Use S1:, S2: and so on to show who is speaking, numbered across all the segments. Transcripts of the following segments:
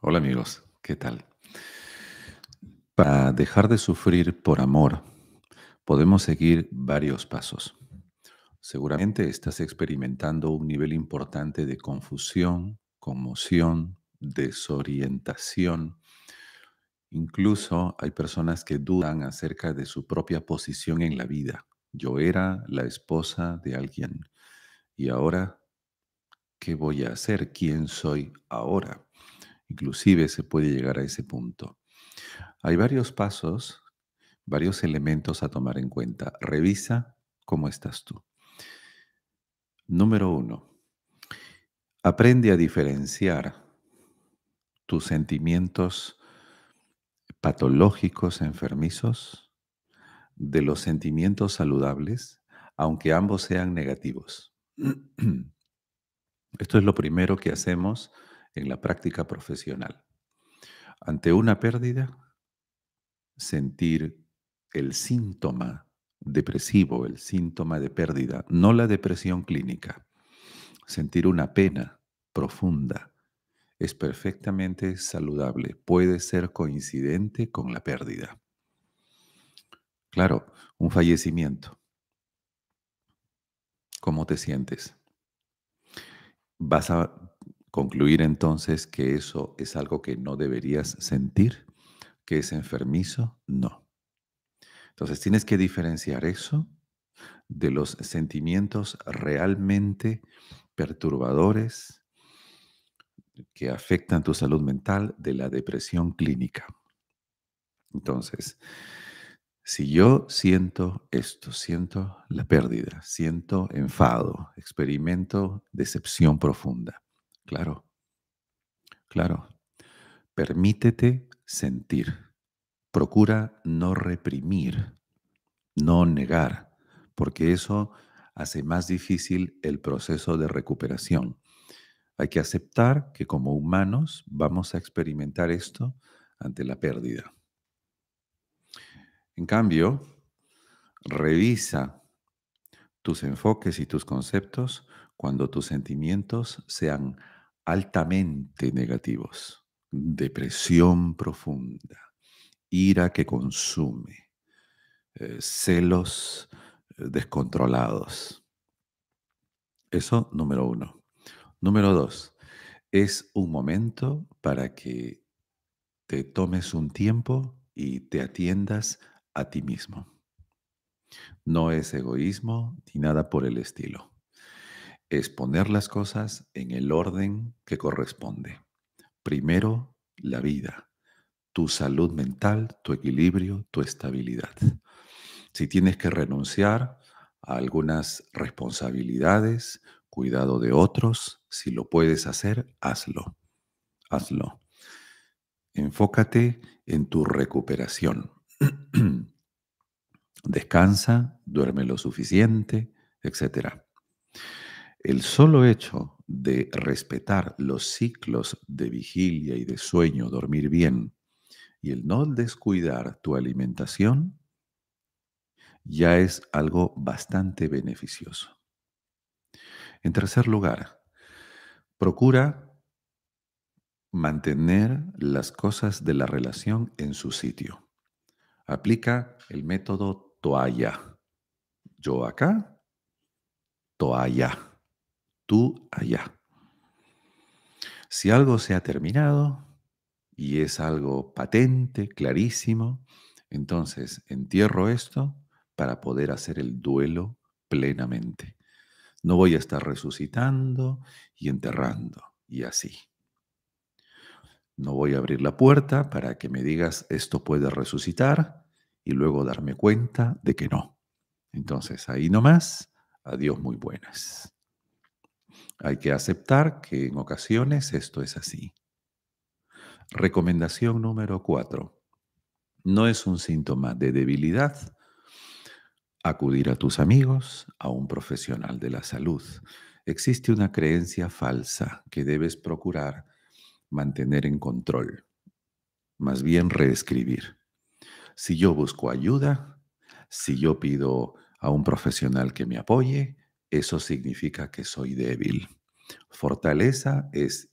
S1: Hola amigos, ¿qué tal? Para dejar de sufrir por amor, podemos seguir varios pasos. Seguramente estás experimentando un nivel importante de confusión, conmoción, desorientación. Incluso hay personas que dudan acerca de su propia posición en la vida. Yo era la esposa de alguien y ahora, ¿qué voy a hacer? ¿Quién soy ahora? Inclusive se puede llegar a ese punto. Hay varios pasos, varios elementos a tomar en cuenta. Revisa cómo estás tú. Número uno, aprende a diferenciar tus sentimientos patológicos, enfermizos, de los sentimientos saludables, aunque ambos sean negativos. Esto es lo primero que hacemos en la práctica profesional. Ante una pérdida, sentir el síntoma depresivo, el síntoma de pérdida, no la depresión clínica. Sentir una pena profunda es perfectamente saludable, puede ser coincidente con la pérdida. Claro, un fallecimiento. ¿Cómo te sientes? Vas a Concluir entonces que eso es algo que no deberías sentir, que es enfermizo, no. Entonces tienes que diferenciar eso de los sentimientos realmente perturbadores que afectan tu salud mental de la depresión clínica. Entonces, si yo siento esto, siento la pérdida, siento enfado, experimento decepción profunda, Claro, claro. Permítete sentir. Procura no reprimir, no negar, porque eso hace más difícil el proceso de recuperación. Hay que aceptar que como humanos vamos a experimentar esto ante la pérdida. En cambio, revisa tus enfoques y tus conceptos cuando tus sentimientos sean altamente negativos, depresión profunda, ira que consume, eh, celos eh, descontrolados. Eso número uno. Número dos, es un momento para que te tomes un tiempo y te atiendas a ti mismo. No es egoísmo ni nada por el estilo es poner las cosas en el orden que corresponde. Primero, la vida, tu salud mental, tu equilibrio, tu estabilidad. Si tienes que renunciar a algunas responsabilidades, cuidado de otros, si lo puedes hacer, hazlo. Hazlo. Enfócate en tu recuperación. Descansa, duerme lo suficiente, etcétera. El solo hecho de respetar los ciclos de vigilia y de sueño, dormir bien, y el no descuidar tu alimentación, ya es algo bastante beneficioso. En tercer lugar, procura mantener las cosas de la relación en su sitio. Aplica el método toalla. Yo acá, toalla tú allá. Si algo se ha terminado y es algo patente, clarísimo, entonces entierro esto para poder hacer el duelo plenamente. No voy a estar resucitando y enterrando y así. No voy a abrir la puerta para que me digas esto puede resucitar y luego darme cuenta de que no. Entonces ahí nomás, adiós muy buenas. Hay que aceptar que en ocasiones esto es así. Recomendación número cuatro. No es un síntoma de debilidad acudir a tus amigos, a un profesional de la salud. Existe una creencia falsa que debes procurar mantener en control, más bien reescribir. Si yo busco ayuda, si yo pido a un profesional que me apoye, eso significa que soy débil. Fortaleza es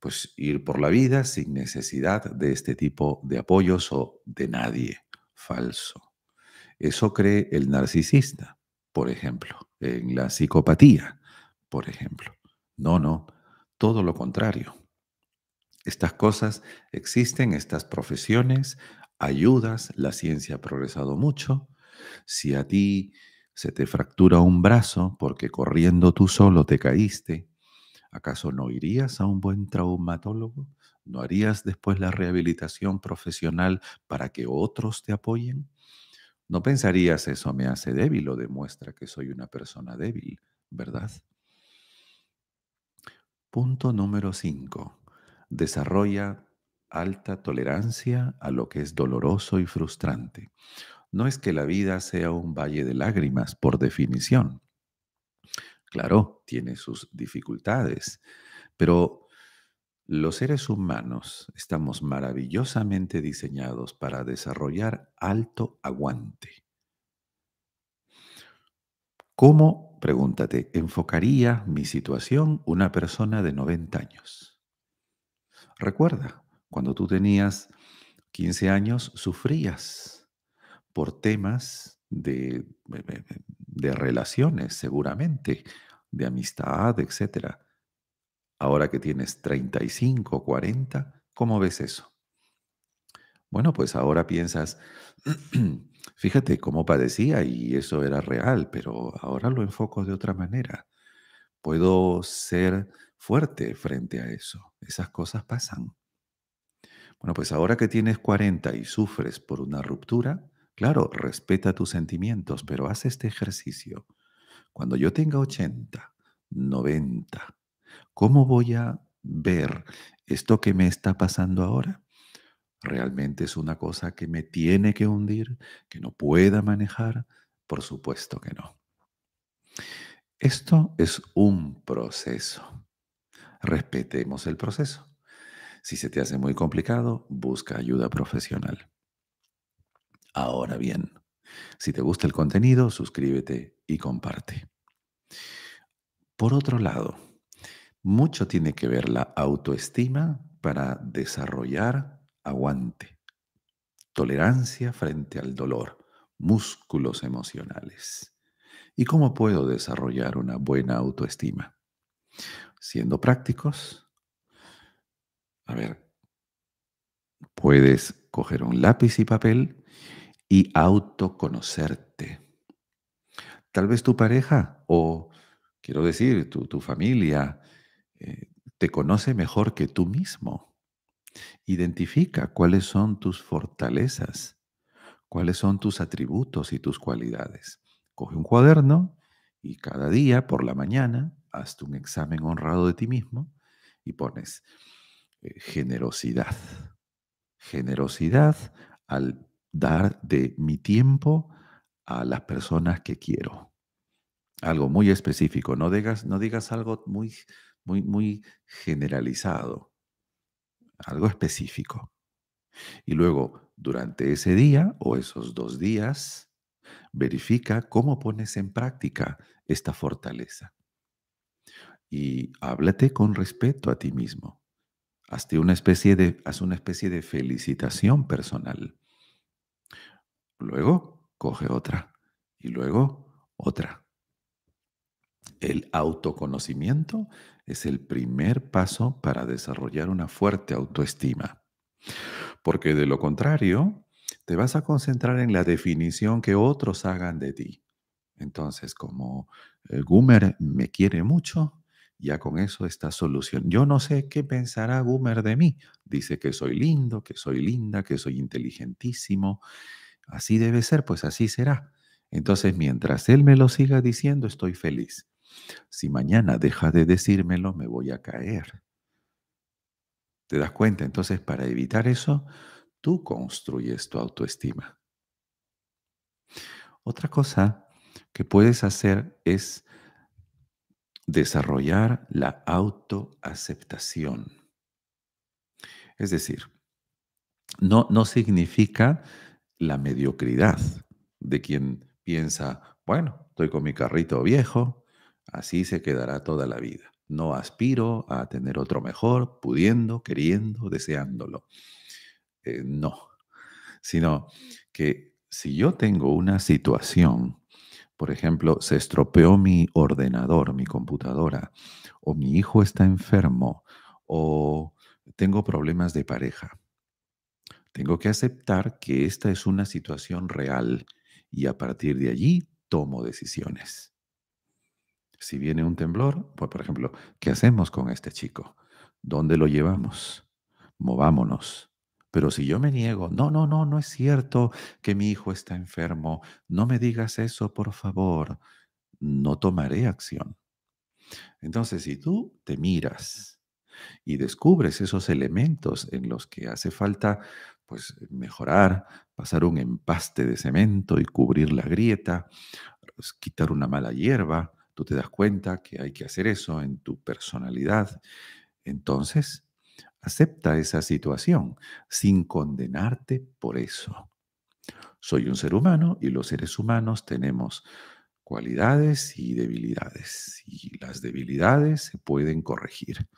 S1: pues ir por la vida sin necesidad de este tipo de apoyos o de nadie. Falso. Eso cree el narcisista, por ejemplo, en la psicopatía, por ejemplo. No, no, todo lo contrario. Estas cosas existen, estas profesiones, ayudas, la ciencia ha progresado mucho. Si a ti se te fractura un brazo porque corriendo tú solo te caíste, ¿acaso no irías a un buen traumatólogo? ¿No harías después la rehabilitación profesional para que otros te apoyen? No pensarías eso me hace débil o demuestra que soy una persona débil, ¿verdad? Punto número 5. Desarrolla alta tolerancia a lo que es doloroso y frustrante. No es que la vida sea un valle de lágrimas, por definición. Claro, tiene sus dificultades, pero los seres humanos estamos maravillosamente diseñados para desarrollar alto aguante. ¿Cómo, pregúntate, enfocaría mi situación una persona de 90 años? Recuerda, cuando tú tenías 15 años, sufrías por temas de, relaciones, seguramente, de amistad, etc. Ahora que tienes 35, 40, ¿cómo ves eso? Bueno, pues ahora piensas, fíjate cómo padecía y eso era real, pero ahora lo enfoco de otra manera. Puedo ser fuerte frente a eso. Esas cosas pasan. Bueno, pues ahora que tienes 40 y sufres por una ruptura, Claro, respeta tus sentimientos, pero haz este ejercicio. Cuando yo tenga 80, 90, ¿cómo voy a ver esto que me está pasando ahora? ¿Realmente es una cosa que me tiene que hundir, que no pueda manejar? Por supuesto que no. Esto es un proceso. Respetemos el proceso. Si se te hace muy complicado, busca ayuda profesional. Ahora bien, si te gusta el contenido, suscríbete y comparte. Por otro lado, mucho tiene que ver la autoestima para desarrollar aguante, tolerancia frente al dolor, músculos emocionales. ¿Y cómo puedo desarrollar una buena autoestima? Siendo prácticos, a ver, puedes coger un lápiz y papel y autoconocerte. Tal vez tu pareja o, quiero decir, tu, familia eh, te conoce mejor que tú mismo. Identifica cuáles son tus fortalezas, cuáles son tus atributos y tus cualidades. Coge un cuaderno y cada día por la mañana hazte un examen honrado de ti mismo y pones eh, generosidad. Generosidad al dar de mi tiempo a las personas que quiero. Algo muy específico, no digas, no digas algo muy, muy, muy generalizado, algo específico. Y luego, durante ese día o esos dos días, verifica cómo pones en práctica esta fortaleza. Y háblate con respeto a ti mismo. Hazte una especie de, haz una especie de felicitación personal. Luego coge otra y luego otra. El autoconocimiento es el primer paso para desarrollar una fuerte autoestima, porque de lo contrario, te vas a concentrar en la definición que otros hagan de ti. Entonces, como Gumer me quiere mucho, ya con eso está solución. Yo no sé qué pensará Gumer de mí. Dice que soy lindo, que soy linda, que soy inteligentísimo así debe ser, pues así será. Entonces, mientras Él me lo siga diciendo, estoy feliz. Si mañana deja de decírmelo, me voy a caer. ¿Te das cuenta? Entonces, para evitar eso, tú construyes tu autoestima. Otra cosa que puedes hacer es desarrollar la autoaceptación. Es decir, no, no significa la mediocridad de quien piensa, bueno, estoy con mi carrito viejo, así se quedará toda la vida. No aspiro a tener otro mejor, pudiendo, queriendo, deseándolo. Eh, no, sino que si yo tengo una situación, por ejemplo, se estropeó mi ordenador, mi computadora, o mi hijo está enfermo, o tengo problemas de pareja, tengo que aceptar que esta es una situación real y a partir de allí tomo decisiones. Si viene un temblor, pues por ejemplo, ¿qué hacemos con este chico? ¿Dónde lo llevamos? Movámonos. Pero si yo me niego, no, no, no, no es cierto que mi hijo está enfermo, no me digas eso, por favor, no tomaré acción. Entonces, si tú te miras y descubres esos elementos en los que hace falta pues mejorar, pasar un empaste de cemento y cubrir la grieta, quitar una mala hierba, tú te das cuenta que hay que hacer eso en tu personalidad. Entonces, acepta esa situación sin condenarte por eso. Soy un ser humano y los seres humanos tenemos cualidades y debilidades y las debilidades se pueden corregir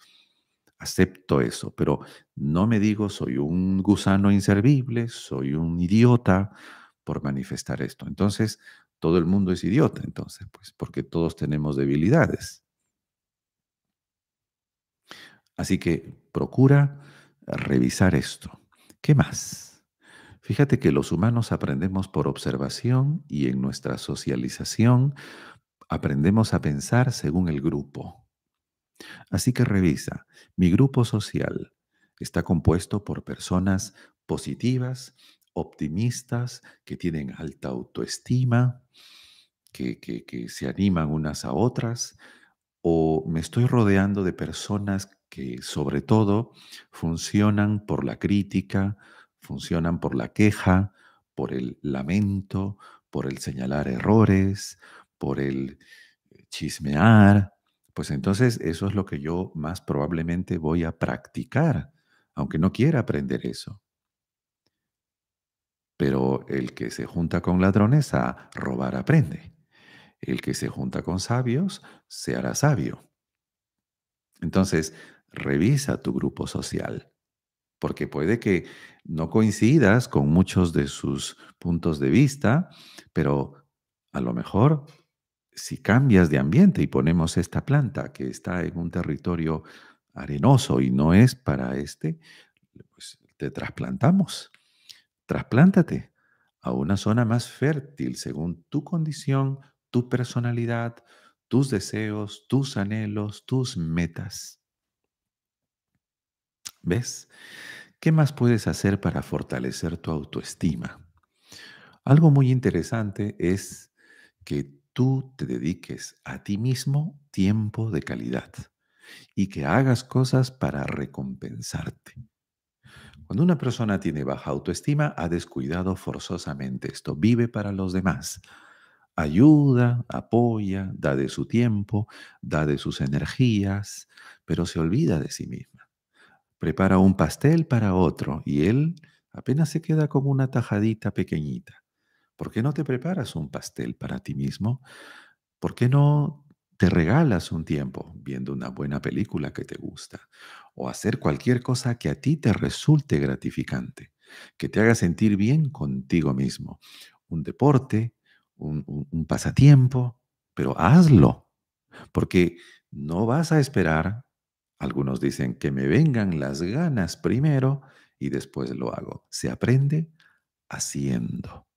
S1: acepto eso, pero no me digo soy un gusano inservible, soy un idiota por manifestar esto. Entonces, todo el mundo es idiota, entonces, pues, porque todos tenemos debilidades. Así que procura revisar esto. ¿Qué más? Fíjate que los humanos aprendemos por observación y en nuestra socialización aprendemos a pensar según el grupo. Así que revisa, mi grupo social está compuesto por personas positivas, optimistas, que tienen alta autoestima, que, se animan unas a otras, o me estoy rodeando de personas que sobre todo funcionan por la crítica, funcionan por la queja, por el lamento, por el señalar errores, por el chismear, pues entonces eso es lo que yo más probablemente voy a practicar, aunque no quiera aprender eso. Pero el que se junta con ladrones a robar aprende. El que se junta con sabios se hará sabio. Entonces, revisa tu grupo social, porque puede que no coincidas con muchos de sus puntos de vista, pero a lo mejor si cambias de ambiente y ponemos esta planta que está en un territorio arenoso y no es para este, pues te trasplantamos. Trasplántate a una zona más fértil según tu condición, tu personalidad, tus deseos, tus anhelos, tus metas. ¿Ves? ¿Qué más puedes hacer para fortalecer tu autoestima? Algo muy interesante es que tú te dediques a ti mismo tiempo de calidad y que hagas cosas para recompensarte. Cuando una persona tiene baja autoestima, ha descuidado forzosamente esto, vive para los demás, ayuda, apoya, da de su tiempo, da de sus energías, pero se olvida de sí misma. Prepara un pastel para otro y él apenas se queda como una tajadita pequeñita. ¿Por qué no te preparas un pastel para ti mismo? ¿Por qué no te regalas un tiempo viendo una buena película que te gusta? O hacer cualquier cosa que a ti te resulte gratificante, que te haga sentir bien contigo mismo. Un deporte, un, un pasatiempo, pero hazlo, porque no vas a esperar, algunos dicen que me vengan las ganas primero y después lo hago. Se aprende haciendo.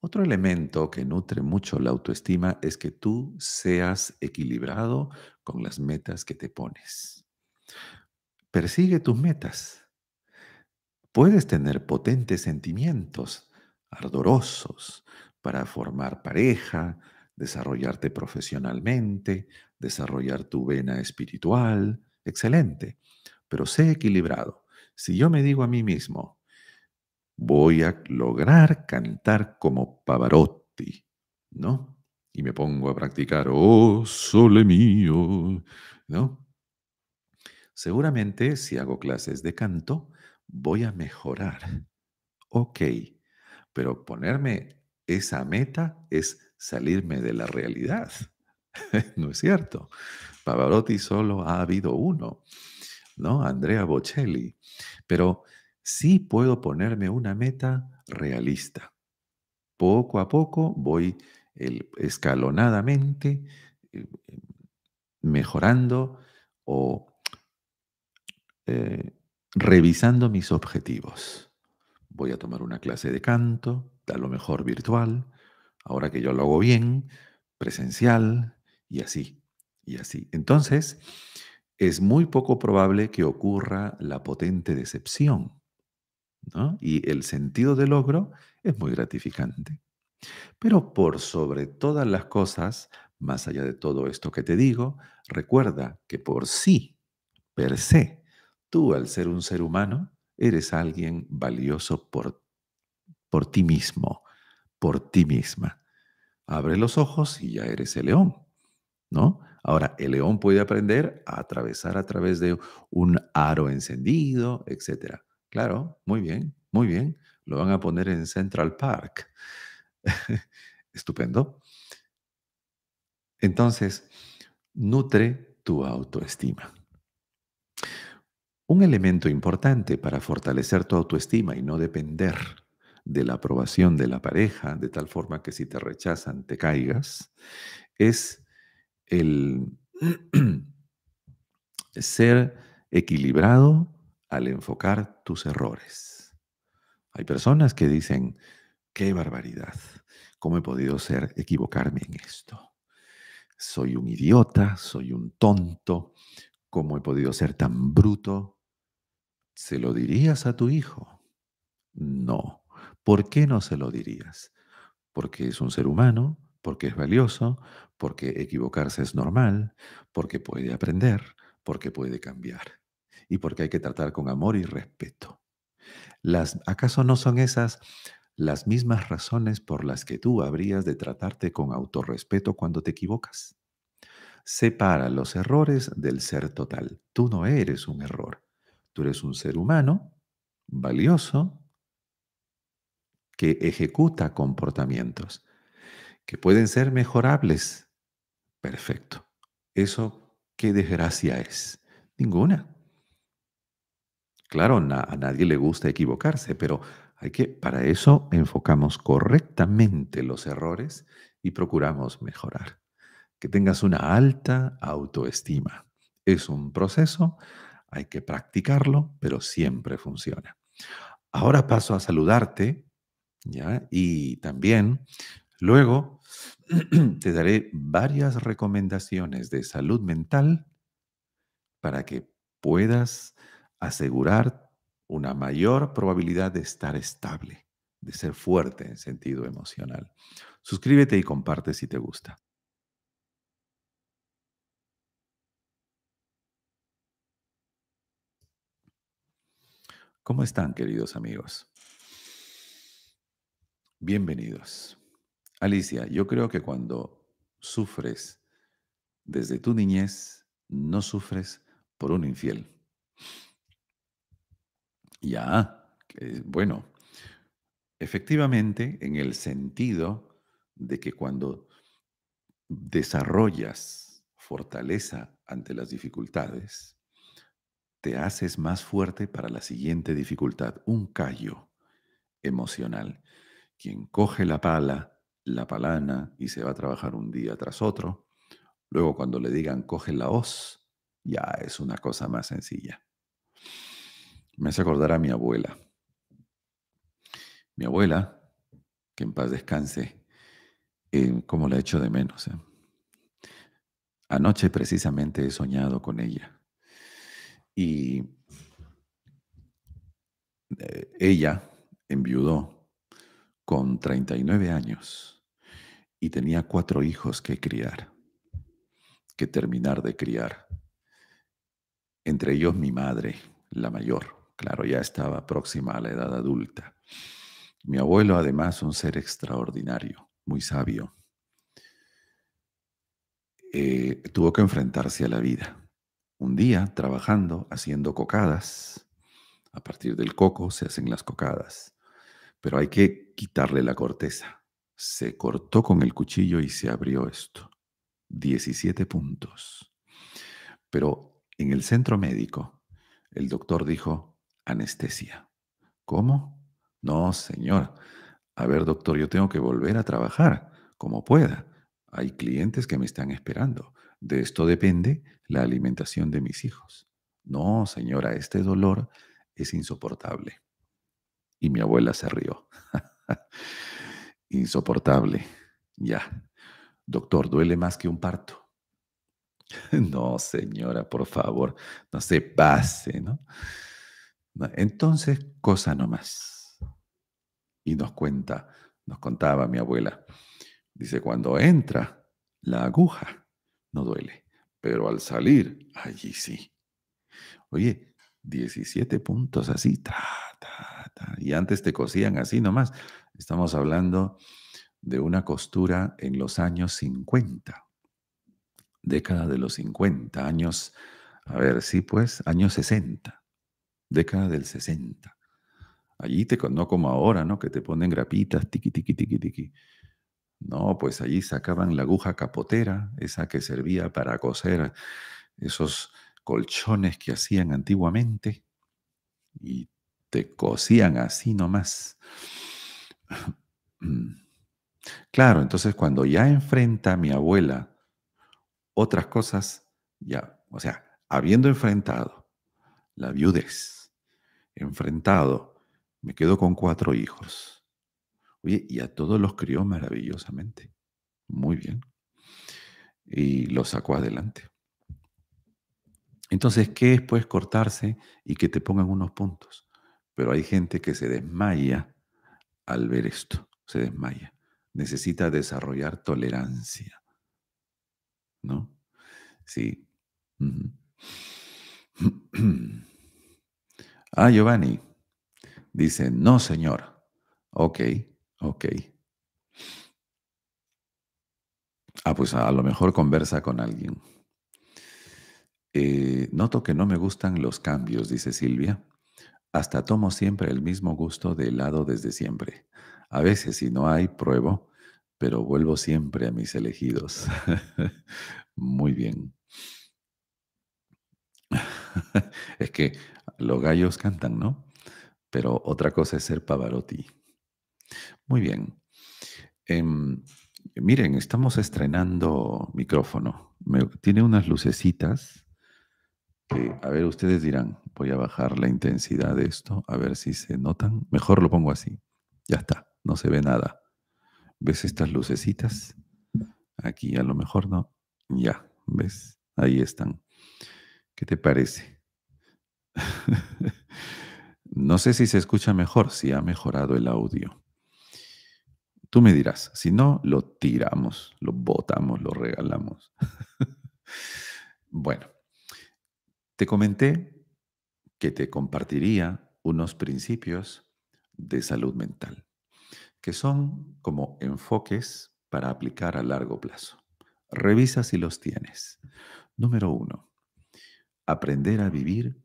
S1: Otro elemento que nutre mucho la autoestima es que tú seas equilibrado con las metas que te pones. Persigue tus metas. Puedes tener potentes sentimientos, ardorosos, para formar pareja, desarrollarte profesionalmente, desarrollar tu vena espiritual. Excelente. Pero sé equilibrado. Si yo me digo a mí mismo, voy a lograr cantar como Pavarotti, ¿no? Y me pongo a practicar, oh, sole mío, ¿no? Seguramente si hago clases de canto, voy a mejorar. Ok, pero ponerme esa meta es salirme de la realidad. no es cierto. Pavarotti solo ha habido uno, ¿no? Andrea Bocelli. Pero sí puedo ponerme una meta realista. Poco a poco voy escalonadamente eh, mejorando o eh, revisando mis objetivos. Voy a tomar una clase de canto, a lo mejor virtual, ahora que yo lo hago bien, presencial, y así, y así. Entonces, es muy poco probable que ocurra la potente decepción y el sentido de logro es muy gratificante. Pero por sobre todas las cosas, más allá de todo esto que te digo, recuerda que por sí, per se, tú al ser un ser humano, eres alguien valioso por, por ti mismo, por ti misma. Abre los ojos y ya eres el león, ¿no? Ahora, el león puede aprender a atravesar a través de un aro encendido, etcétera. Claro, muy bien, muy bien. Lo van a poner en Central Park. Estupendo. Entonces, nutre tu autoestima. Un elemento importante para fortalecer tu autoestima y no depender de la aprobación de la pareja, de tal forma que si te rechazan te caigas, es el ser equilibrado al enfocar tus errores. Hay personas que dicen, qué barbaridad, ¿cómo he podido ser equivocarme en esto? Soy un idiota, soy un tonto, ¿cómo he podido ser tan bruto? ¿Se lo dirías a tu hijo? No. ¿Por qué no se lo dirías? Porque es un ser humano, porque es valioso, porque equivocarse es normal, porque puede aprender, porque puede cambiar y porque hay que tratar con amor y respeto. Las, ¿Acaso no son esas las mismas razones por las que tú habrías de tratarte con autorrespeto cuando te equivocas? Separa los errores del ser total. Tú no eres un error. Tú eres un ser humano valioso que ejecuta comportamientos que pueden ser mejorables. Perfecto. ¿Eso qué desgracia es? Ninguna. Claro, a nadie le gusta equivocarse, pero hay que, para eso enfocamos correctamente los errores y procuramos mejorar. Que tengas una alta autoestima. Es un proceso, hay que practicarlo, pero siempre funciona. Ahora paso a saludarte, Y también luego te daré varias recomendaciones de salud mental para que puedas asegurar una mayor probabilidad de estar estable, de ser fuerte en sentido emocional. Suscríbete y comparte si te gusta. ¿Cómo están, queridos amigos? Bienvenidos. Alicia, yo creo que cuando sufres desde tu niñez, no sufres por un infiel. Ya, eh, bueno, efectivamente, en el sentido de que cuando desarrollas fortaleza ante las dificultades, te haces más fuerte para la siguiente dificultad, un callo emocional. Quien coge la pala, la palana y se va a trabajar un día tras otro, luego cuando le digan coge la hoz, ya es una cosa más sencilla me hace acordar a mi abuela. Mi abuela, que en paz descanse, eh, como la echo de menos. Eh. Anoche precisamente he soñado con ella. Y eh, ella enviudó con 39 años y tenía cuatro hijos que criar, que terminar de criar. Entre ellos mi madre, la mayor. Claro, ya estaba próxima a la edad adulta. Mi abuelo, además, un ser extraordinario, muy sabio. Eh, tuvo que enfrentarse a la vida. Un día, trabajando, haciendo cocadas, a partir del coco se hacen las cocadas, pero hay que quitarle la corteza. Se cortó con el cuchillo y se abrió esto. 17 puntos. Pero en el centro médico, el doctor dijo, anestesia. ¿Cómo? No, señor. A ver, doctor, yo tengo que volver a trabajar como pueda. Hay clientes que me están esperando. De esto depende la alimentación de mis hijos. No, señora, este dolor es insoportable. Y mi abuela se rió. insoportable. Ya. Doctor, duele más que un parto. no, señora, por favor, no se pase, ¿no? Entonces, cosa nomás. Y nos cuenta, nos contaba mi abuela. Dice, cuando entra la aguja, no duele, pero al salir, allí sí. Oye, 17 puntos así, ta, ta, ta. Y antes te cosían así nomás. Estamos hablando de una costura en los años 50, década de los 50, años, a ver, sí, pues, años 60 década del 60. Allí te, no como ahora, ¿no? Que te ponen grapitas, tiqui, tiqui, tiqui, tiqui. No, pues allí sacaban la aguja capotera, esa que servía para coser esos colchones que hacían antiguamente, y te cosían así nomás. Claro, entonces cuando ya enfrenta mi abuela otras cosas, ya, o sea, habiendo enfrentado la viudez, enfrentado. Me quedo con cuatro hijos. Oye, y a todos los crió maravillosamente. Muy bien. Y los sacó adelante. Entonces, ¿qué es pues cortarse y que te pongan unos puntos? Pero hay gente que se desmaya al ver esto, se desmaya. Necesita desarrollar tolerancia. ¿No? Sí. Ah, Giovanni. Dice, no, señor. Ok, ok. Ah, pues a lo mejor conversa con alguien. Eh, noto que no me gustan los cambios, dice Silvia. Hasta tomo siempre el mismo gusto de helado desde siempre. A veces, si no hay, pruebo, pero vuelvo siempre a mis elegidos. Muy bien. es que los gallos cantan, ¿no? Pero otra cosa es ser Pavarotti. Muy bien. Em, miren, estamos estrenando micrófono. tiene unas lucecitas que, a ver, ustedes dirán, voy a bajar la intensidad de esto, a ver si se notan. Mejor lo pongo así. Ya está, no se ve nada. ¿Ves estas lucecitas? Aquí a lo mejor no. Ya, ¿ves? Ahí están. ¿Qué te parece? no sé si se escucha mejor, si ha mejorado el audio. Tú me dirás, si no, lo tiramos, lo botamos, lo regalamos. bueno, te comenté que te compartiría unos principios de salud mental, que son como enfoques para aplicar a largo plazo. Revisa si los tienes. Número uno, aprender a vivir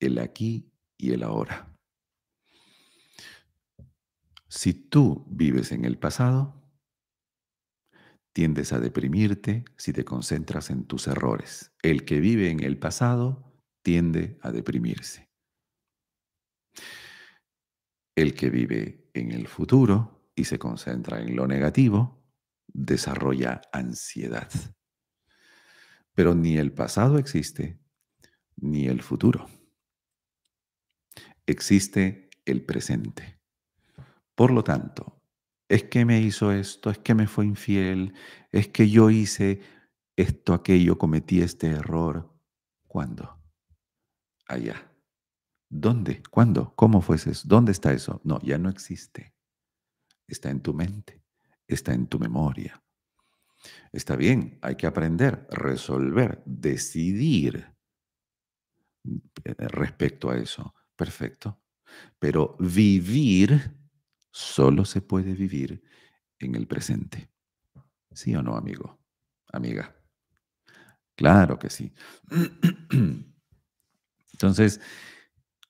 S1: el aquí y el ahora. Si tú vives en el pasado, tiendes a deprimirte si te concentras en tus errores. El que vive en el pasado tiende a deprimirse. El que vive en el futuro y se concentra en lo negativo, desarrolla ansiedad. Pero ni el pasado existe, ni el futuro existe el presente. Por lo tanto, es que me hizo esto, es que me fue infiel, es que yo hice esto, aquello, cometí este error. ¿Cuándo? Allá. ¿Dónde? ¿Cuándo? ¿Cómo fue eso? ¿Dónde está eso? No, ya no existe. Está en tu mente, está en tu memoria. Está bien, hay que aprender, resolver, decidir eh, respecto a eso. Perfecto. Pero vivir solo se puede vivir en el presente. ¿Sí o no, amigo? Amiga. Claro que sí. Entonces,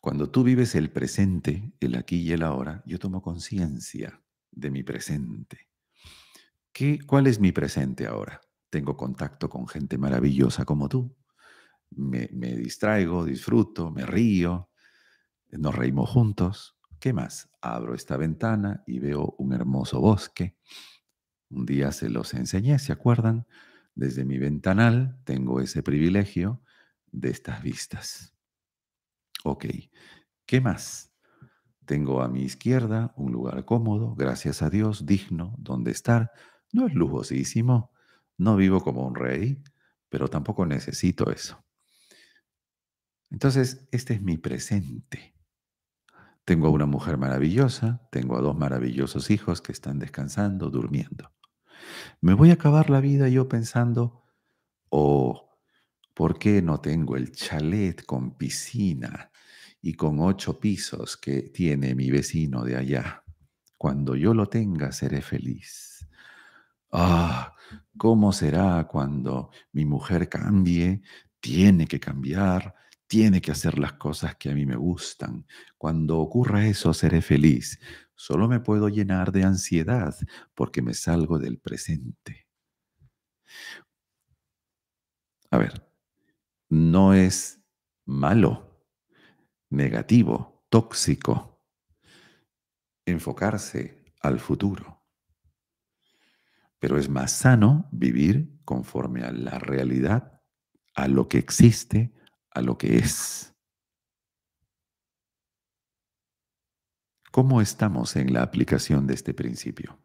S1: cuando tú vives el presente, el aquí y el ahora, yo tomo conciencia de mi presente. ¿Qué, ¿Cuál es mi presente ahora? Tengo contacto con gente maravillosa como tú. Me, me distraigo, disfruto, me río, nos reímos juntos. ¿Qué más? Abro esta ventana y veo un hermoso bosque. Un día se los enseñé, ¿se acuerdan? Desde mi ventanal tengo ese privilegio de estas vistas. Ok, ¿qué más? Tengo a mi izquierda un lugar cómodo, gracias a Dios, digno, donde estar. No es lujosísimo, no vivo como un rey, pero tampoco necesito eso. Entonces, este es mi presente. Tengo a una mujer maravillosa, tengo a dos maravillosos hijos que están descansando, durmiendo. Me voy a acabar la vida yo pensando, oh, ¿por qué no tengo el chalet con piscina y con ocho pisos que tiene mi vecino de allá? Cuando yo lo tenga seré feliz. Ah, ¿cómo será cuando mi mujer cambie? Tiene que cambiar tiene que hacer las cosas que a mí me gustan. Cuando ocurra eso, seré feliz. Solo me puedo llenar de ansiedad porque me salgo del presente. A ver, no es malo, negativo, tóxico enfocarse al futuro. Pero es más sano vivir conforme a la realidad, a lo que existe, a lo que es. ¿Cómo estamos en la aplicación de este principio?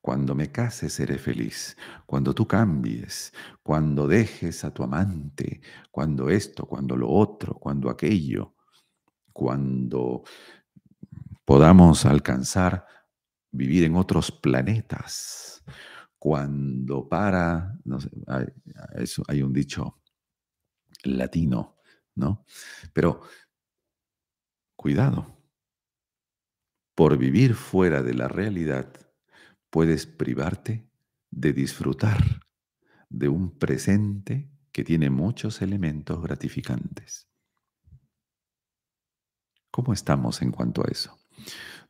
S1: Cuando me cases, seré feliz, cuando tú cambies, cuando dejes a tu amante, cuando esto, cuando lo otro, cuando aquello, cuando podamos alcanzar vivir en otros planetas, cuando para, no sé, hay un dicho latino, ¿no? Pero cuidado, por vivir fuera de la realidad puedes privarte de disfrutar de un presente que tiene muchos elementos gratificantes. ¿Cómo estamos en cuanto a eso?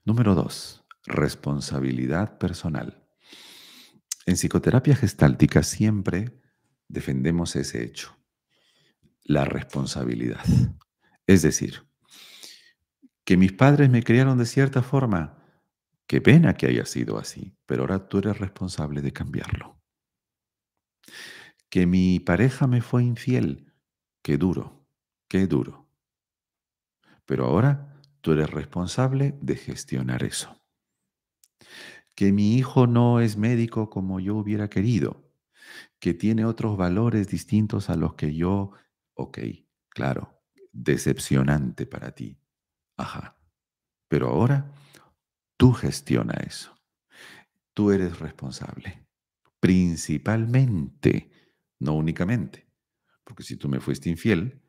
S1: Número dos, responsabilidad personal. En psicoterapia gestáltica siempre defendemos ese hecho la responsabilidad. Es decir, que mis padres me criaron de cierta forma, qué pena que haya sido así, pero ahora tú eres responsable de cambiarlo. Que mi pareja me fue infiel, qué duro, qué duro. Pero ahora tú eres responsable de gestionar eso. Que mi hijo no es médico como yo hubiera querido, que tiene otros valores distintos a los que yo Ok, claro, decepcionante para ti. Ajá. Pero ahora tú gestiona eso. Tú eres responsable. Principalmente, no únicamente. Porque si tú me fuiste infiel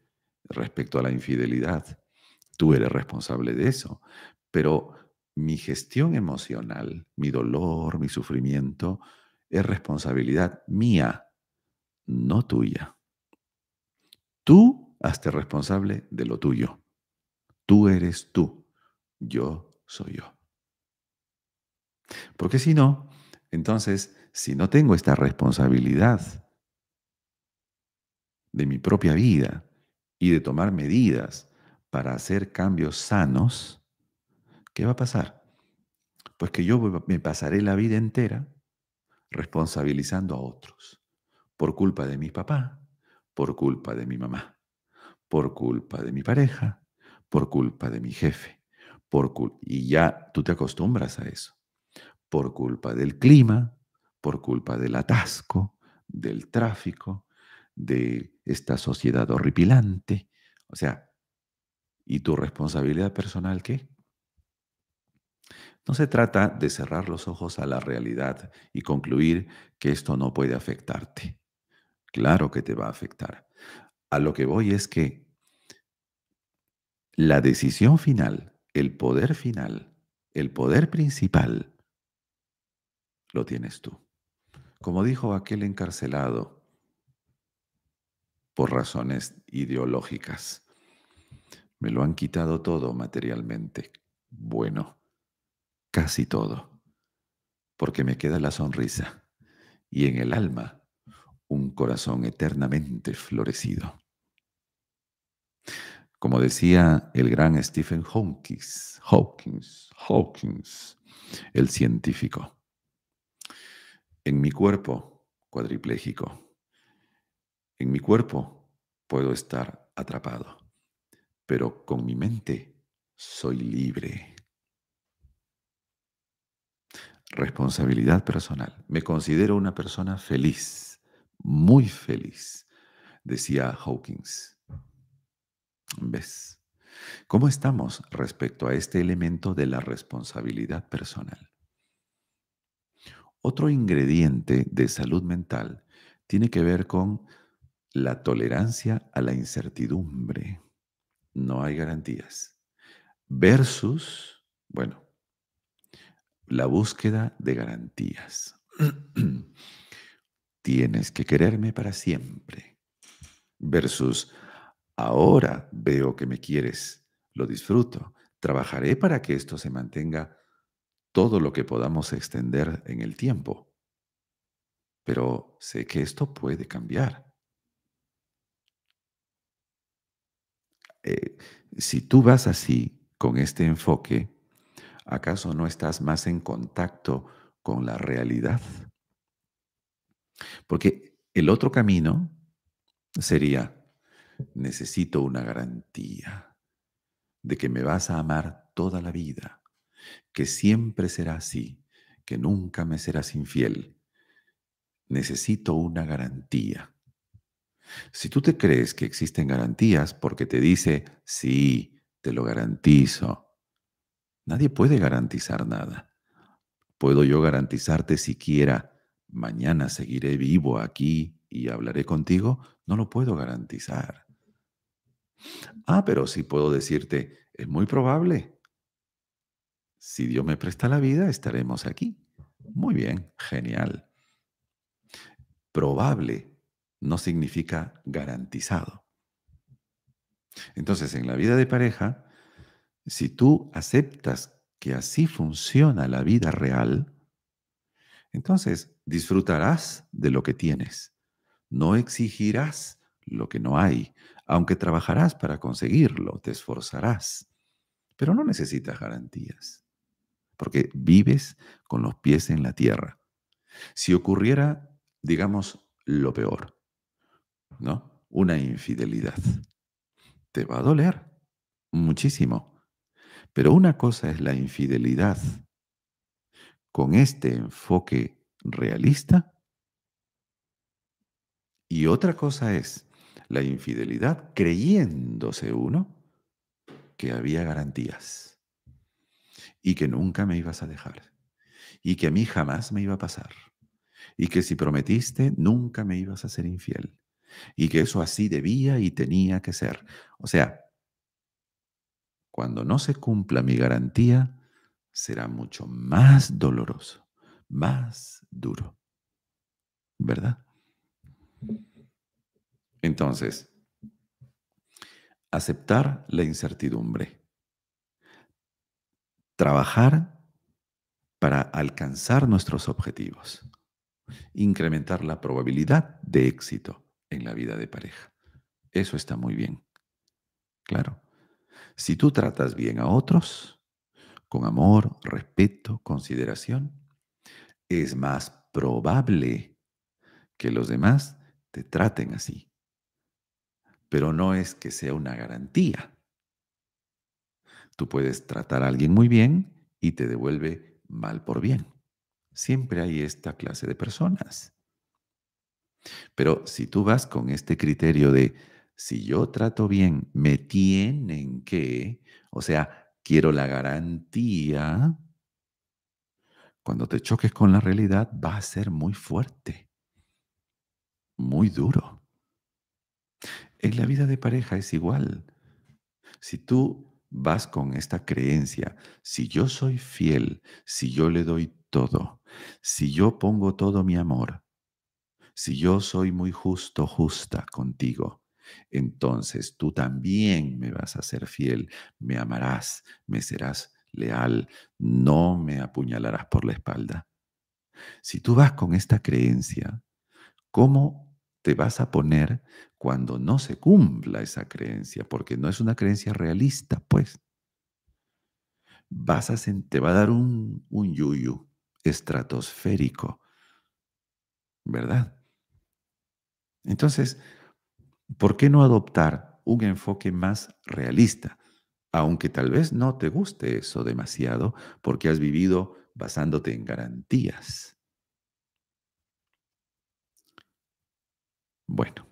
S1: respecto a la infidelidad, tú eres responsable de eso. Pero mi gestión emocional, mi dolor, mi sufrimiento, es responsabilidad mía, no tuya. Tú hazte responsable de lo tuyo. Tú eres tú. Yo soy yo. Porque si no, entonces, si no tengo esta responsabilidad de mi propia vida y de tomar medidas para hacer cambios sanos, ¿qué va a pasar? Pues que yo me pasaré la vida entera responsabilizando a otros por culpa de mi papá, por culpa de mi mamá, por culpa de mi pareja, por culpa de mi jefe, por y ya tú te acostumbras a eso, por culpa del clima, por culpa del atasco, del tráfico, de esta sociedad horripilante, o sea, ¿y tu responsabilidad personal qué? No se trata de cerrar los ojos a la realidad y concluir que esto no puede afectarte. Claro que te va a afectar. A lo que voy es que la decisión final, el poder final, el poder principal, lo tienes tú. Como dijo aquel encarcelado por razones ideológicas, me lo han quitado todo materialmente. Bueno, casi todo. Porque me queda la sonrisa. Y en el alma corazón eternamente florecido. Como decía el gran Stephen Hawkins, Hawkins, Hawkins, el científico, en mi cuerpo cuadripléjico, en mi cuerpo puedo estar atrapado, pero con mi mente soy libre. Responsabilidad personal. Me considero una persona feliz muy feliz, decía Hawkins. ¿Ves? ¿Cómo estamos respecto a este elemento de la responsabilidad personal? Otro ingrediente de salud mental tiene que ver con la tolerancia a la incertidumbre. No hay garantías. Versus, bueno, la búsqueda de garantías. tienes que quererme para siempre, versus ahora veo que me quieres, lo disfruto, trabajaré para que esto se mantenga todo lo que podamos extender en el tiempo, pero sé que esto puede cambiar. Eh, si tú vas así, con este enfoque, ¿acaso no estás más en contacto con la realidad? Porque el otro camino sería, necesito una garantía de que me vas a amar toda la vida, que siempre será así, que nunca me serás infiel. Necesito una garantía. Si tú te crees que existen garantías porque te dice, sí, te lo garantizo, nadie puede garantizar nada. Puedo yo garantizarte siquiera mañana seguiré vivo aquí y hablaré contigo, no lo puedo garantizar. Ah, pero sí puedo decirte, es muy probable. Si Dios me presta la vida, estaremos aquí. Muy bien, genial. Probable no significa garantizado. Entonces, en la vida de pareja, si tú aceptas que así funciona la vida real, entonces Disfrutarás de lo que tienes. No exigirás lo que no hay, aunque trabajarás para conseguirlo, te esforzarás. Pero no necesitas garantías, porque vives con los pies en la tierra. Si ocurriera, digamos, lo peor, ¿no? Una infidelidad. Te va a doler muchísimo. Pero una cosa es la infidelidad con este enfoque realista. Y otra cosa es la infidelidad creyéndose uno que había garantías y que nunca me ibas a dejar y que a mí jamás me iba a pasar y que si prometiste nunca me ibas a ser infiel y que eso así debía y tenía que ser. O sea, cuando no se cumpla mi garantía, será mucho más doloroso más duro. ¿Verdad? Entonces, aceptar la incertidumbre. Trabajar para alcanzar nuestros objetivos. Incrementar la probabilidad de éxito en la vida de pareja. Eso está muy bien. Claro. Si tú tratas bien a otros, con amor, respeto, consideración, es más probable que los demás te traten así. Pero no es que sea una garantía. Tú puedes tratar a alguien muy bien y te devuelve mal por bien. Siempre hay esta clase de personas. Pero si tú vas con este criterio de, si yo trato bien, me tienen que, o sea, quiero la garantía, cuando te choques con la realidad, va a ser muy fuerte, muy duro. En la vida de pareja es igual. Si tú vas con esta creencia, si yo soy fiel, si yo le doy todo, si yo pongo todo mi amor, si yo soy muy justo, justa contigo, entonces tú también me vas a ser fiel, me amarás, me serás leal, no me apuñalarás por la espalda. Si tú vas con esta creencia, ¿cómo te vas a poner cuando no se cumpla esa creencia? Porque no es una creencia realista, pues. Vas a te va a dar un, un yuyu estratosférico, ¿verdad? Entonces, ¿por qué no adoptar un enfoque más realista? aunque tal vez no te guste eso demasiado porque has vivido basándote en garantías. Bueno,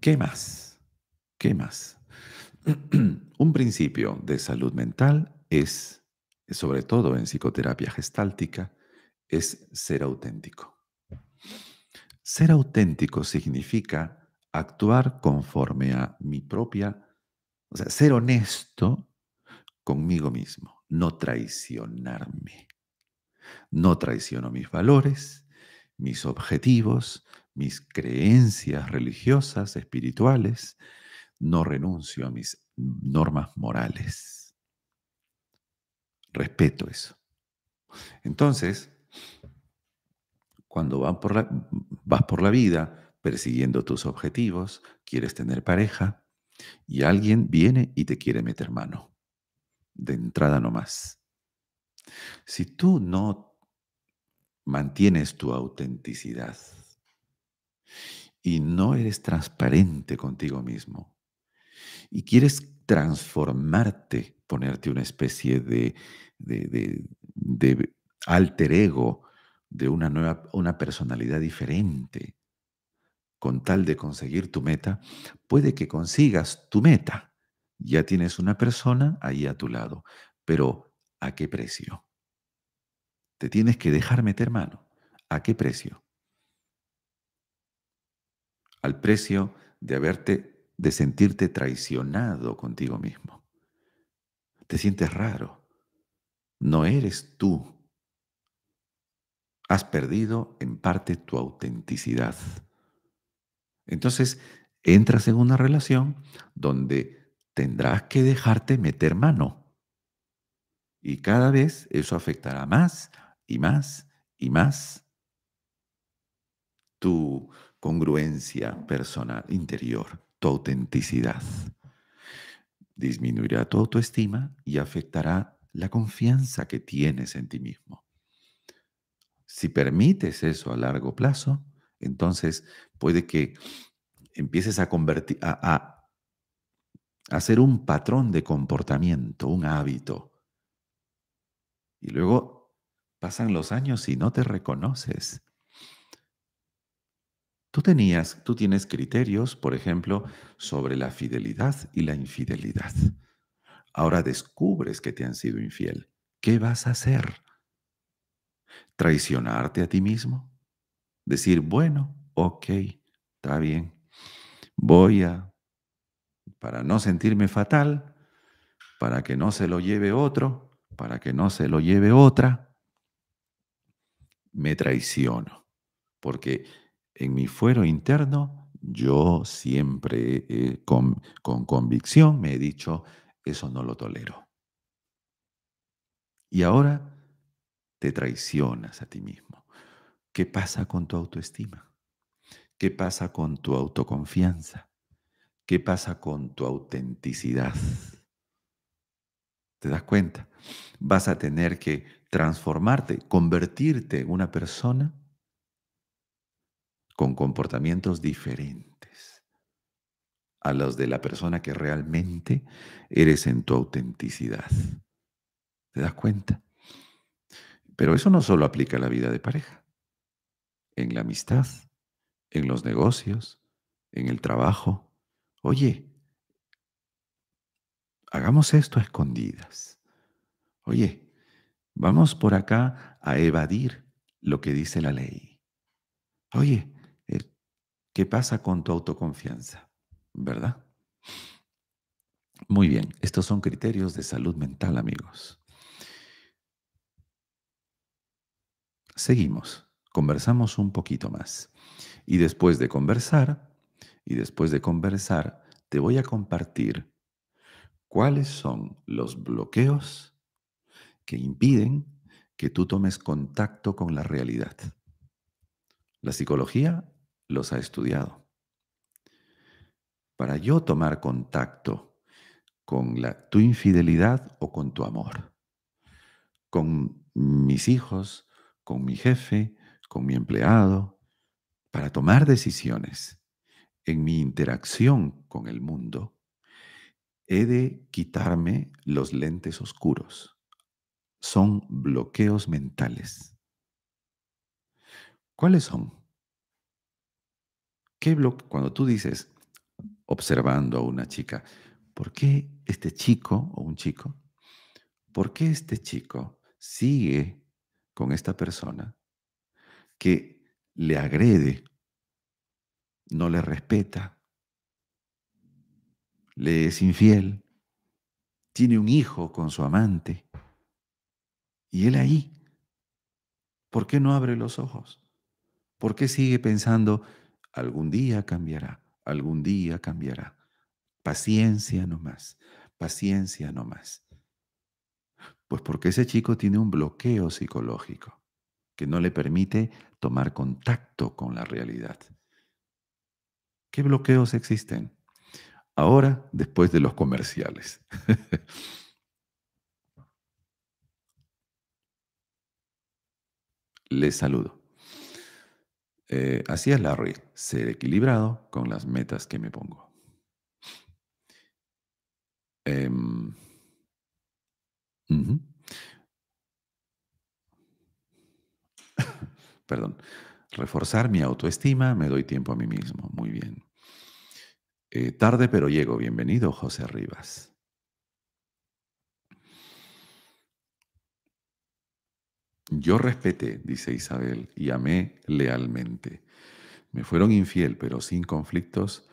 S1: ¿qué más? ¿Qué más? Un principio de salud mental es, sobre todo en psicoterapia gestáltica, es ser auténtico. Ser auténtico significa actuar conforme a mi propia o sea, ser honesto conmigo mismo, no traicionarme. No traiciono mis valores, mis objetivos, mis creencias religiosas, espirituales. No renuncio a mis normas morales. Respeto eso. Entonces, cuando vas por la, vas por la vida persiguiendo tus objetivos, quieres tener pareja, y alguien viene y te quiere meter mano. De entrada nomás. Si tú no mantienes tu autenticidad y no eres transparente contigo mismo y quieres transformarte, ponerte una especie de, alter ego, de una nueva, una personalidad diferente, con tal de conseguir tu meta, puede que consigas tu meta. Ya tienes una persona ahí a tu lado, pero ¿a qué precio? Te tienes que dejar meter mano. ¿A qué precio? Al precio de haberte, de sentirte traicionado contigo mismo. Te sientes raro. No eres tú. Has perdido en parte tu autenticidad. Entonces, entras en una relación donde tendrás que dejarte meter mano. Y cada vez eso afectará más y más y más tu congruencia personal interior, tu autenticidad. Disminuirá tu autoestima y afectará la confianza que tienes en ti mismo. Si permites eso a largo plazo, entonces, puede que empieces a convertir, a, hacer un patrón de comportamiento, un hábito. Y luego pasan los años y no te reconoces. Tú tenías, tú tienes criterios, por ejemplo, sobre la fidelidad y la infidelidad. Ahora descubres que te han sido infiel. ¿Qué vas a hacer? ¿Traicionarte a ti mismo? decir, bueno, ok, está bien, voy a, para no sentirme fatal, para que no se lo lleve otro, para que no se lo lleve otra, me traiciono, porque en mi fuero interno yo siempre eh, con, con convicción me he dicho, eso no lo tolero. Y ahora te traicionas a ti mismo. ¿Qué pasa con tu autoestima? ¿Qué pasa con tu autoconfianza? ¿Qué pasa con tu autenticidad? ¿Te das cuenta? Vas a tener que transformarte, convertirte en una persona con comportamientos diferentes a los de la persona que realmente eres en tu autenticidad. ¿Te das cuenta? Pero eso no solo aplica a la vida de pareja en la amistad, en los negocios, en el trabajo. Oye, hagamos esto a escondidas. Oye, vamos por acá a evadir lo que dice la ley. Oye, eh, ¿qué pasa con tu autoconfianza? ¿Verdad? Muy bien, estos son criterios de salud mental, amigos. Seguimos. Conversamos un poquito más. Y después de conversar, y después de conversar, te voy a compartir cuáles son los bloqueos que impiden que tú tomes contacto con la realidad. La psicología los ha estudiado. Para yo tomar contacto con la, tu infidelidad o con tu amor, con mis hijos, con mi jefe, con mi empleado, para tomar decisiones en mi interacción con el mundo, he de quitarme los lentes oscuros. Son bloqueos mentales. ¿Cuáles son? ¿Qué Cuando tú dices, observando a una chica, ¿por qué este chico o un chico, por qué este chico sigue con esta persona que le agrede, no le respeta, le es infiel, tiene un hijo con su amante, y él ahí, ¿por qué no abre los ojos? ¿Por qué sigue pensando, algún día cambiará, algún día cambiará? Paciencia nomás, paciencia nomás. Pues porque ese chico tiene un bloqueo psicológico que no le permite tomar contacto con la realidad. ¿Qué bloqueos existen? Ahora, después de los comerciales. Les saludo. Eh, así es, Larry, ser equilibrado con las metas que me pongo. Em, perdón, reforzar mi autoestima, me doy tiempo a mí mismo. Muy bien. Eh, tarde pero llego. Bienvenido, José Rivas. Yo respeté, dice Isabel, y amé lealmente. Me fueron infiel, pero sin conflictos.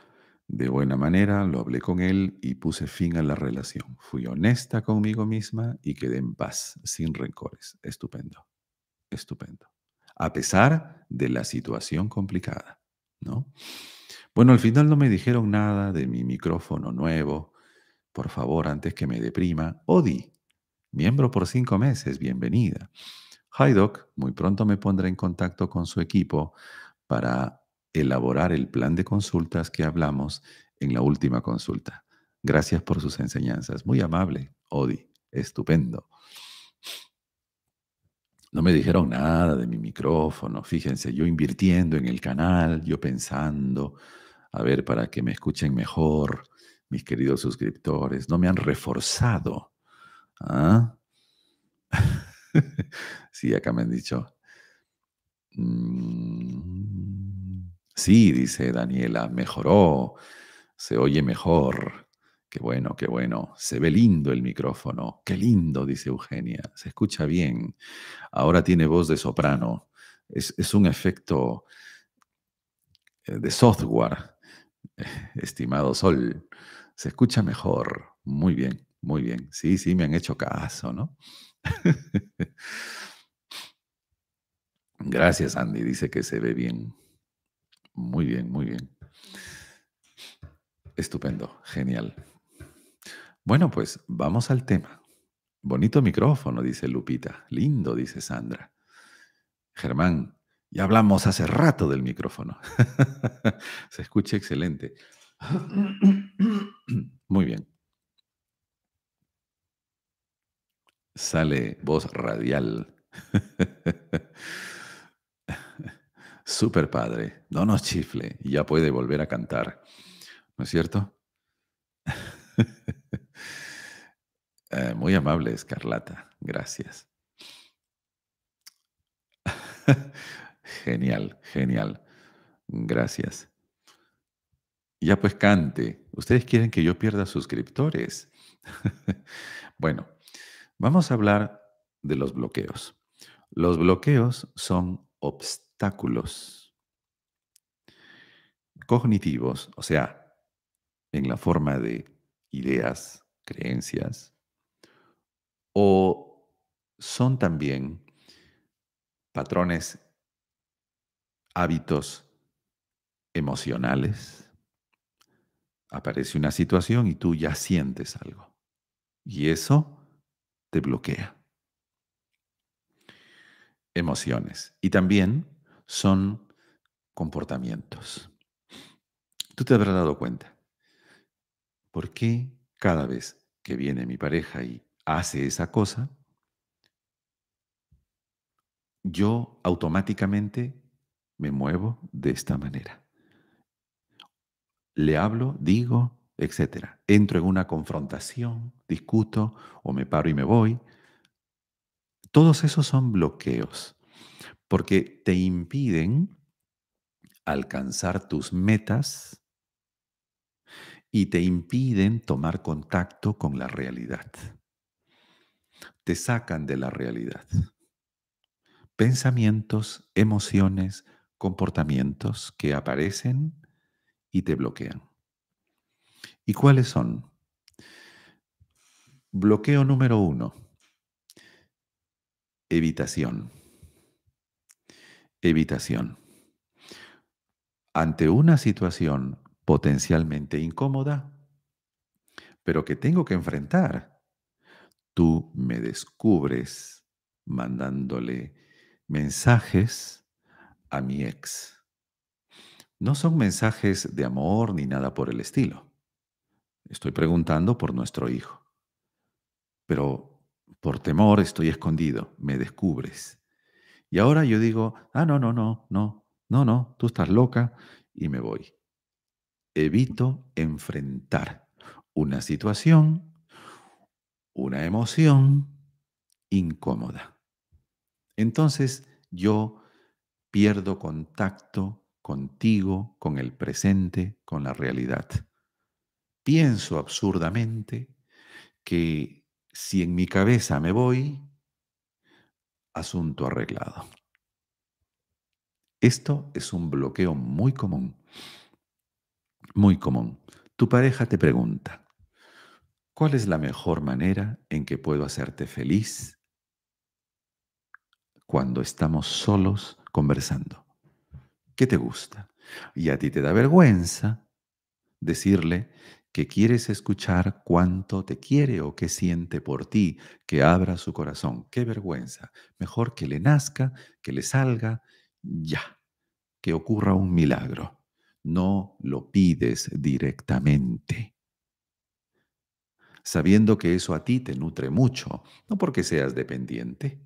S1: De buena manera, lo hablé con él y puse fin a la relación. Fui honesta conmigo misma y quedé en paz, sin rencores. Estupendo, estupendo a pesar de la situación complicada, ¿no? Bueno, al final no me dijeron nada de mi micrófono nuevo. Por favor, antes que me deprima, Odi, miembro por cinco meses, bienvenida. Doc, muy pronto me pondré en contacto con su equipo para elaborar el plan de consultas que hablamos en la última consulta. Gracias por sus enseñanzas. Muy amable, Odi. Estupendo. No me dijeron nada de mi micrófono, fíjense, yo invirtiendo en el canal, yo pensando, a ver, para que me escuchen mejor, mis queridos suscriptores, no me han reforzado. ¿Ah? sí, acá me han dicho. Mm, sí, dice Daniela, mejoró, se oye mejor. Qué bueno, qué bueno. Se ve lindo el micrófono. Qué lindo, dice Eugenia. Se escucha bien. Ahora tiene voz de soprano. Es, un efecto eh, de software, estimado Sol. Se escucha mejor. Muy bien, muy bien. Sí, sí, me han hecho caso, ¿no? Gracias, Andy. Dice que se ve bien. Muy bien, muy bien. Estupendo, genial. Bueno, pues vamos al tema. Bonito micrófono, dice Lupita. Lindo, dice Sandra. Germán, ya hablamos hace rato del micrófono. Se escucha excelente. Muy bien. Sale voz radial. Super padre, no nos chifle, ya puede volver a cantar. ¿No es cierto? Eh, muy amable, Escarlata. Gracias. genial, genial. Gracias. Ya pues cante. Ustedes quieren que yo pierda suscriptores. bueno, vamos a hablar de los bloqueos. Los bloqueos son obstáculos cognitivos, o sea, en la forma de ideas, creencias, o son también patrones, hábitos emocionales. Aparece una situación y tú ya sientes algo. Y eso te bloquea. Emociones. Y también son comportamientos. Tú te habrás dado cuenta. ¿Por qué cada vez que viene mi pareja y hace esa cosa, yo automáticamente me muevo de esta manera. Le hablo, digo, etc. Entro en una confrontación, discuto o me paro y me voy. Todos esos son bloqueos porque te impiden alcanzar tus metas y te impiden tomar contacto con la realidad. Te sacan de la realidad. Pensamientos, emociones, comportamientos que aparecen y te bloquean. ¿Y cuáles son? Bloqueo número uno. Evitación. Evitación. Ante una situación potencialmente incómoda, pero que tengo que enfrentar. Tú me descubres mandándole mensajes a mi ex. No son mensajes de amor ni nada por el estilo. Estoy preguntando por nuestro hijo. Pero por temor estoy escondido, me descubres. Y ahora yo digo, ah, no, no, no, no, no, no, tú estás loca y me voy evito enfrentar una situación, una emoción incómoda. Entonces yo pierdo contacto contigo, con el presente, con la realidad. Pienso absurdamente que si en mi cabeza me voy, asunto arreglado. Esto es un bloqueo muy común muy común. Tu pareja te pregunta, ¿cuál es la mejor manera en que puedo hacerte feliz cuando estamos solos conversando? ¿Qué te gusta? Y a ti te da vergüenza decirle que quieres escuchar cuánto te quiere o qué siente por ti, que abra su corazón. Qué vergüenza. Mejor que le nazca, que le salga, ya, que ocurra un milagro no lo pides directamente. Sabiendo que eso a ti te nutre mucho, no porque seas dependiente.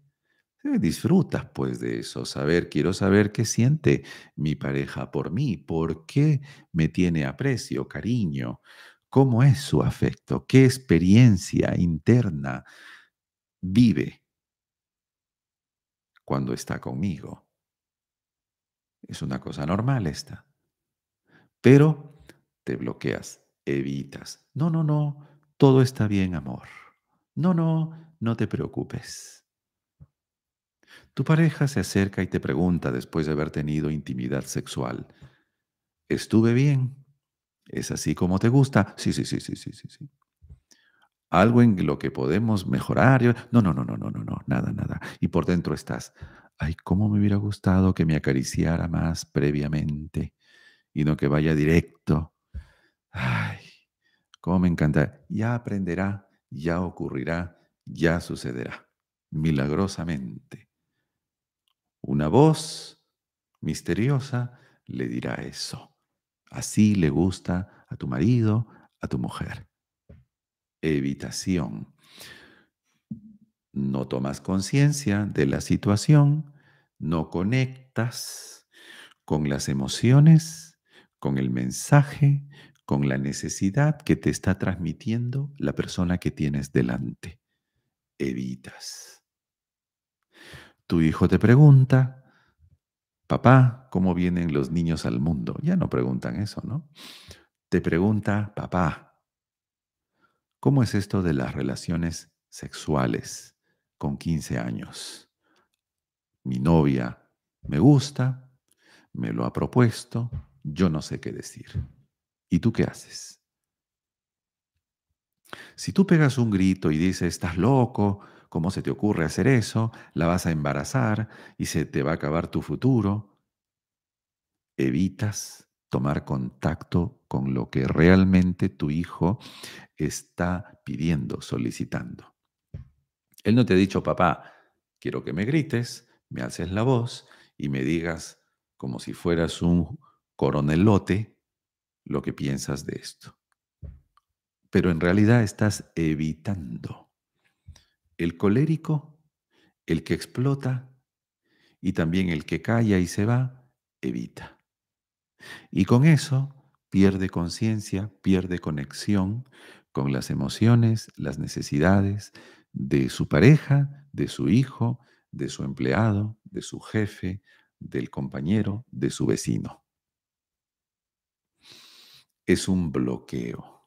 S1: Eh, disfrutas pues de eso, saber, quiero saber qué siente mi pareja por mí, por qué me tiene aprecio, cariño, cómo es su afecto, qué experiencia interna vive cuando está conmigo. Es una cosa normal esta pero te bloqueas, evitas. No, no, no, todo está bien, amor. No, no, no te preocupes. Tu pareja se acerca y te pregunta después de haber tenido intimidad sexual, ¿estuve bien? ¿Es así como te gusta? Sí, sí, sí, sí, sí, sí, sí. Algo en lo que podemos mejorar. No, no, no, no, no, no, no, nada, nada. Y por dentro estás, ay, cómo me hubiera gustado que me acariciara más previamente y no que vaya directo. Ay, cómo me encanta. Ya aprenderá, ya ocurrirá, ya sucederá, milagrosamente. Una voz misteriosa le dirá eso. Así le gusta a tu marido, a tu mujer. Evitación. No tomas conciencia de la situación, no conectas con las emociones con el mensaje, con la necesidad que te está transmitiendo la persona que tienes delante. Evitas. Tu hijo te pregunta, papá, ¿cómo vienen los niños al mundo? Ya no preguntan eso, ¿no? Te pregunta, papá, ¿cómo es esto de las relaciones sexuales con 15 años? Mi novia me gusta, me lo ha propuesto, yo no sé qué decir. ¿Y tú qué haces? Si tú pegas un grito y dices, estás loco, ¿cómo se te ocurre hacer eso? La vas a embarazar y se te va a acabar tu futuro. Evitas tomar contacto con lo que realmente tu hijo está pidiendo, solicitando. Él no te ha dicho, papá, quiero que me grites, me haces la voz y me digas como si fueras un coronelote lo que piensas de esto. Pero en realidad estás evitando el colérico, el que explota y también el que calla y se va, evita. Y con eso pierde conciencia, pierde conexión con las emociones, las necesidades de su pareja, de su hijo, de su empleado, de su jefe, del compañero, de su vecino es un bloqueo.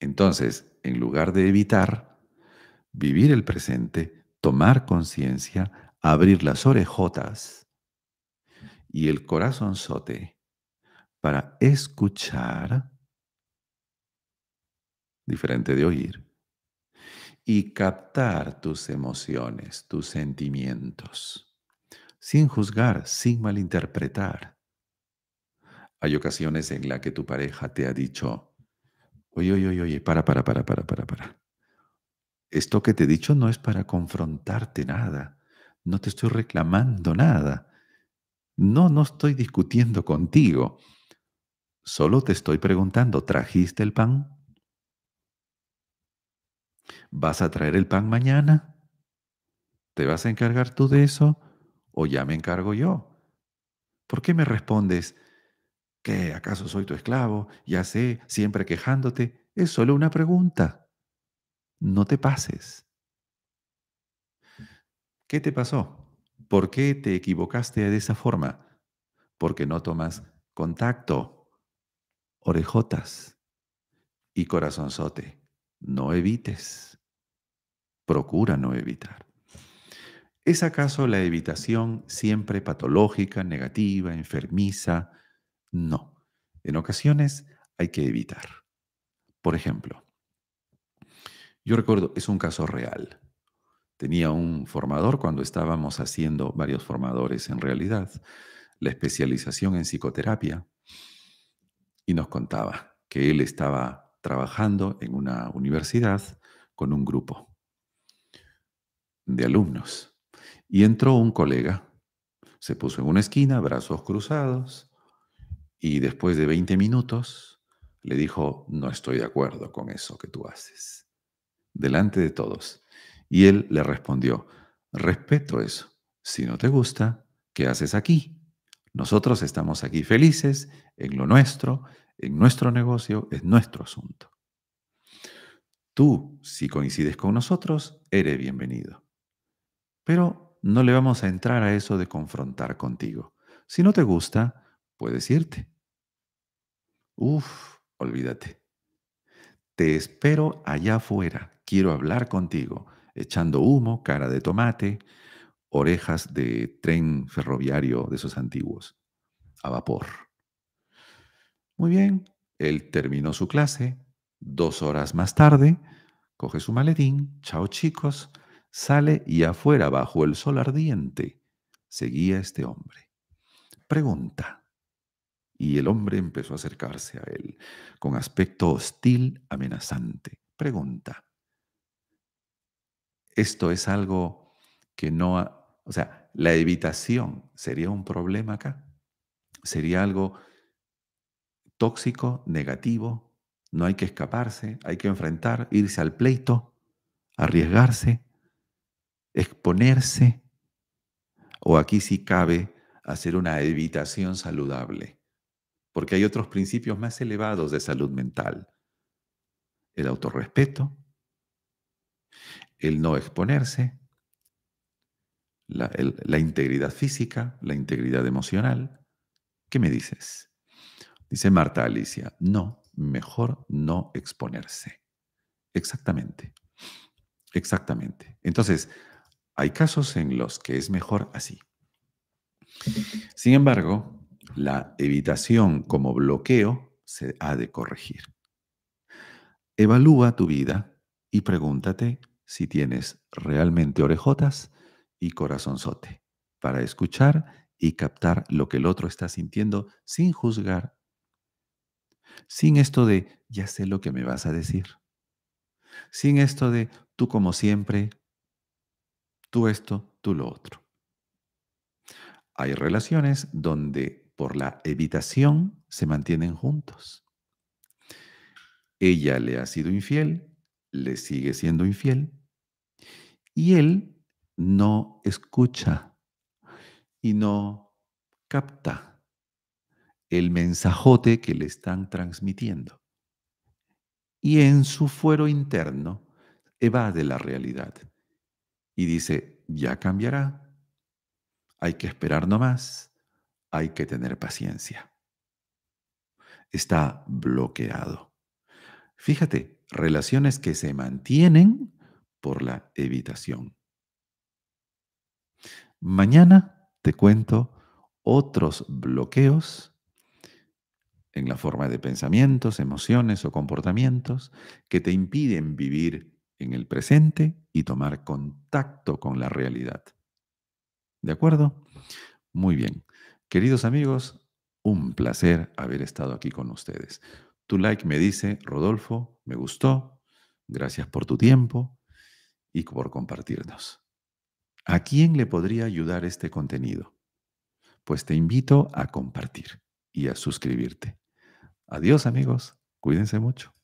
S1: Entonces, en lugar de evitar, vivir el presente, tomar conciencia, abrir las orejotas y el corazón sote para escuchar, diferente de oír, y captar tus emociones, tus sentimientos, sin juzgar, sin malinterpretar. Hay ocasiones en las que tu pareja te ha dicho, oye, oye, oye, oye, para, para, para, para, para, para. Esto que te he dicho no es para confrontarte nada, no te estoy reclamando nada, no, no estoy discutiendo contigo, solo te estoy preguntando, ¿trajiste el pan? ¿Vas a traer el pan mañana? ¿Te vas a encargar tú de eso? ¿O ya me encargo yo? ¿Por qué me respondes, ¿Qué? ¿Acaso soy tu esclavo? Ya sé, siempre quejándote. Es solo una pregunta. No te pases. ¿Qué te pasó? ¿Por qué te equivocaste de esa forma? Porque no tomas contacto, orejotas y corazonzote. No evites. Procura no evitar. ¿Es acaso la evitación siempre patológica, negativa, enfermiza, no, en ocasiones hay que evitar. Por ejemplo, yo recuerdo, es un caso real. Tenía un formador cuando estábamos haciendo varios formadores en realidad, la especialización en psicoterapia, y nos contaba que él estaba trabajando en una universidad con un grupo de alumnos. Y entró un colega, se puso en una esquina, brazos cruzados, y después de 20 minutos le dijo, no estoy de acuerdo con eso que tú haces, delante de todos. Y él le respondió, respeto eso. Si no te gusta, ¿qué haces aquí? Nosotros estamos aquí felices en lo nuestro, en nuestro negocio, es nuestro asunto. Tú, si coincides con nosotros, eres bienvenido. Pero no le vamos a entrar a eso de confrontar contigo. Si no te gusta, puedes irte. Uf, olvídate. Te espero allá afuera. Quiero hablar contigo. Echando humo, cara de tomate, orejas de tren ferroviario de esos antiguos, a vapor. Muy bien, él terminó su clase. Dos horas más tarde, coge su maletín, chao chicos, sale y afuera, bajo el sol ardiente, seguía este hombre. Pregunta. Y el hombre empezó a acercarse a él con aspecto hostil, amenazante. Pregunta. Esto es algo que no... o sea, la evitación sería un problema acá. Sería algo tóxico, negativo. No hay que escaparse, hay que enfrentar, irse al pleito, arriesgarse, exponerse. O aquí sí cabe hacer una evitación saludable porque hay otros principios más elevados de salud mental. El autorrespeto, el no exponerse, la, la, integridad física, la integridad emocional. ¿Qué me dices? Dice Marta Alicia, no, mejor no exponerse. Exactamente, exactamente. Entonces, hay casos en los que es mejor así. Sin embargo, la evitación como bloqueo se ha de corregir. Evalúa tu vida y pregúntate si tienes realmente orejotas y corazonzote para escuchar y captar lo que el otro está sintiendo sin juzgar, sin esto de ya sé lo que me vas a decir, sin esto de tú como siempre, tú esto, tú lo otro. Hay relaciones donde por la evitación se mantienen juntos. Ella le ha sido infiel, le sigue siendo infiel, y él no escucha y no capta el mensajote que le están transmitiendo. Y en su fuero interno evade la realidad y dice, ya cambiará, hay que esperar no más hay que tener paciencia. Está bloqueado. Fíjate, relaciones que se mantienen por la evitación. Mañana te cuento otros bloqueos en la forma de pensamientos, emociones o comportamientos que te impiden vivir en el presente y tomar contacto con la realidad. ¿De acuerdo? Muy bien. Queridos amigos, un placer haber estado aquí con ustedes. Tu like me dice, Rodolfo, me gustó, gracias por tu tiempo y por compartirnos. ¿A quién le podría ayudar este contenido? Pues te invito a compartir y a suscribirte. Adiós amigos, cuídense mucho.